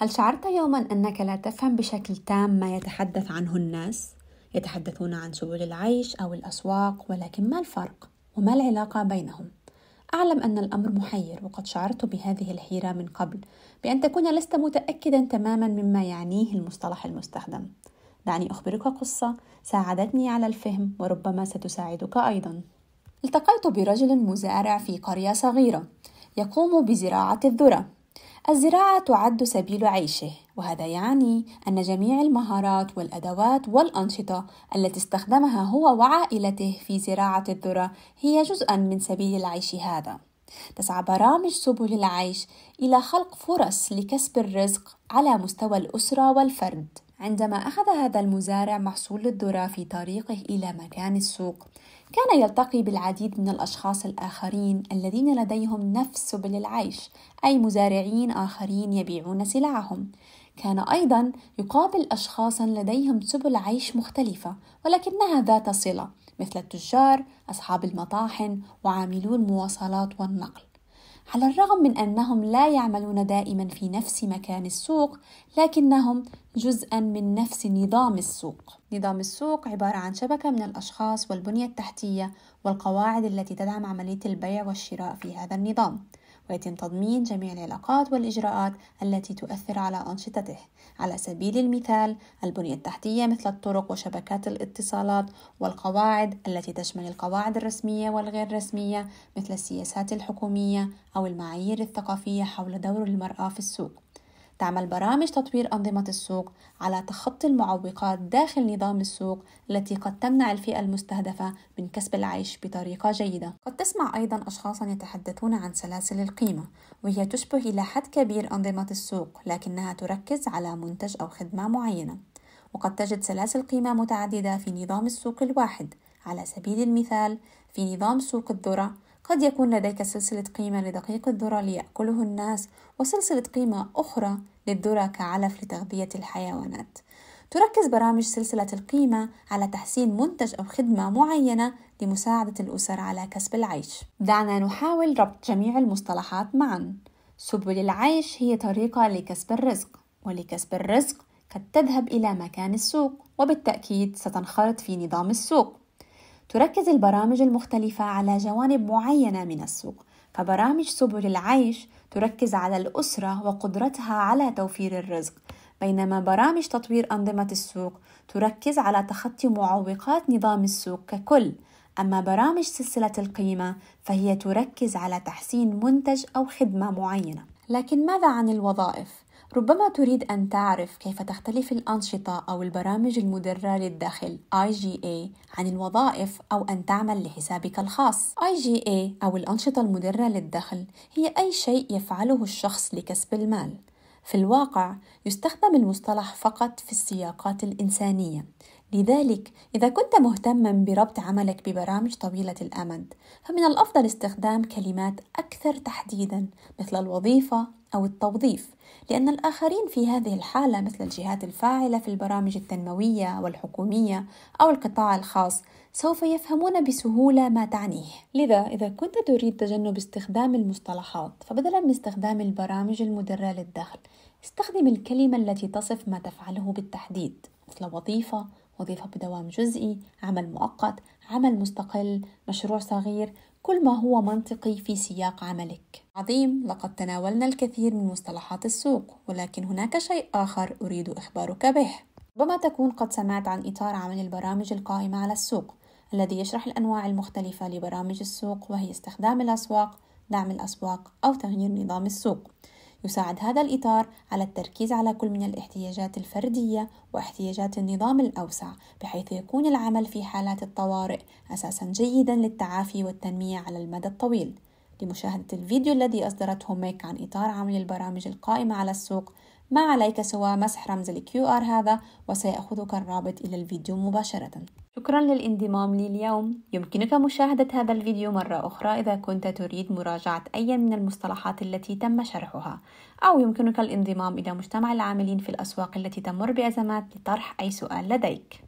هل شعرت يوما أنك لا تفهم بشكل تام ما يتحدث عنه الناس؟ يتحدثون عن سبل العيش أو الأسواق ولكن ما الفرق؟ وما العلاقة بينهم؟ أعلم أن الأمر محير وقد شعرت بهذه الحيرة من قبل بأن تكون لست متأكدا تماما مما يعنيه المصطلح المستخدم دعني أخبرك قصة ساعدتني على الفهم وربما ستساعدك أيضا التقيت برجل مزارع في قرية صغيرة يقوم بزراعة الذرة الزراعة تعد سبيل عيشه، وهذا يعني أن جميع المهارات والأدوات والأنشطة التي استخدمها هو وعائلته في زراعة الذرة هي جزءًا من سبيل العيش هذا. تسعى برامج سبل العيش إلى خلق فرص لكسب الرزق على مستوى الأسرة والفرد. عندما أخذ هذا المزارع محصول الذرة في طريقه إلى مكان السوق، كان يلتقي بالعديد من الأشخاص الآخرين الذين لديهم نفس سبل العيش، أي مزارعين آخرين يبيعون سلعهم. كان أيضا يقابل أشخاصا لديهم سبل عيش مختلفة ولكنها ذات صلة، مثل التجار، أصحاب المطاحن، وعاملو المواصلات والنقل. على الرغم من أنهم لا يعملون دائما في نفس مكان السوق لكنهم جزءا من نفس نظام السوق نظام السوق عبارة عن شبكة من الأشخاص والبنية التحتية والقواعد التي تدعم عملية البيع والشراء في هذا النظام ويتم تضمين جميع العلاقات والإجراءات التي تؤثر على أنشطته على سبيل المثال البنية التحتية مثل الطرق وشبكات الاتصالات والقواعد التي تشمل القواعد الرسمية والغير رسمية مثل السياسات الحكومية أو المعايير الثقافية حول دور المرأة في السوق تعمل برامج تطوير أنظمة السوق على تخطي المعوقات داخل نظام السوق التي قد تمنع الفئة المستهدفة من كسب العيش بطريقة جيدة. قد تسمع أيضا أشخاصا يتحدثون عن سلاسل القيمة وهي تشبه إلى حد كبير أنظمة السوق لكنها تركز على منتج أو خدمة معينة. وقد تجد سلاسل قيمة متعددة في نظام السوق الواحد على سبيل المثال في نظام سوق الذرة قد يكون لديك سلسلة قيمة لدقيق الذرة ليأكله الناس وسلسلة قيمة أخرى للذرة كعلف لتغذية الحيوانات تركز برامج سلسلة القيمة على تحسين منتج أو خدمة معينة لمساعدة الأسر على كسب العيش. دعنا نحاول ربط جميع المصطلحات معًا. سبل العيش هي طريقة لكسب الرزق، ولكسب الرزق قد تذهب إلى مكان السوق، وبالتأكيد ستنخرط في نظام السوق. تركز البرامج المختلفة على جوانب معينة من السوق فبرامج سبل العيش تركز على الأسرة وقدرتها على توفير الرزق بينما برامج تطوير أنظمة السوق تركز على تخطي معوقات نظام السوق ككل أما برامج سلسلة القيمة فهي تركز على تحسين منتج أو خدمة معينة لكن ماذا عن الوظائف؟ ربما تريد أن تعرف كيف تختلف الأنشطة أو البرامج المدرة للدخل IGA عن الوظائف أو أن تعمل لحسابك الخاص. IGA أو الأنشطة المدرة للدخل هي أي شيء يفعله الشخص لكسب المال. في الواقع يستخدم المصطلح فقط في السياقات الإنسانية لذلك إذا كنت مهتما بربط عملك ببرامج طويلة الأمد فمن الأفضل استخدام كلمات أكثر تحديدا مثل الوظيفة أو التوظيف لأن الآخرين في هذه الحالة مثل الجهات الفاعلة في البرامج التنموية والحكومية أو القطاع الخاص سوف يفهمون بسهولة ما تعنيه لذا إذا كنت تريد تجنب استخدام المصطلحات فبدلا من استخدام البرامج المدرة للدخل استخدم الكلمة التي تصف ما تفعله بالتحديد مثل وظيفة وظيفة بدوام جزئي عمل مؤقت عمل مستقل مشروع صغير كل ما هو منطقي في سياق عملك عظيم لقد تناولنا الكثير من مصطلحات السوق ولكن هناك شيء آخر أريد إخبارك به ربما تكون قد سمعت عن إطار عمل البرامج القائمة على السوق الذي يشرح الأنواع المختلفة لبرامج السوق وهي استخدام الأسواق دعم الأسواق أو تغيير نظام السوق يساعد هذا الإطار على التركيز على كل من الاحتياجات الفردية واحتياجات النظام الأوسع بحيث يكون العمل في حالات الطوارئ أساسا جيدا للتعافي والتنمية على المدى الطويل لمشاهدة الفيديو الذي أصدرته ميك عن إطار عمل البرامج القائمة على السوق ما عليك سوى مسح رمز الـ QR هذا وسيأخذك الرابط إلى الفيديو مباشرة شكرا للانضمام لي اليوم يمكنك مشاهدة هذا الفيديو مرة أخرى إذا كنت تريد مراجعة أي من المصطلحات التي تم شرحها أو يمكنك الانضمام إلى مجتمع العاملين في الأسواق التي تمر بأزمات لطرح أي سؤال لديك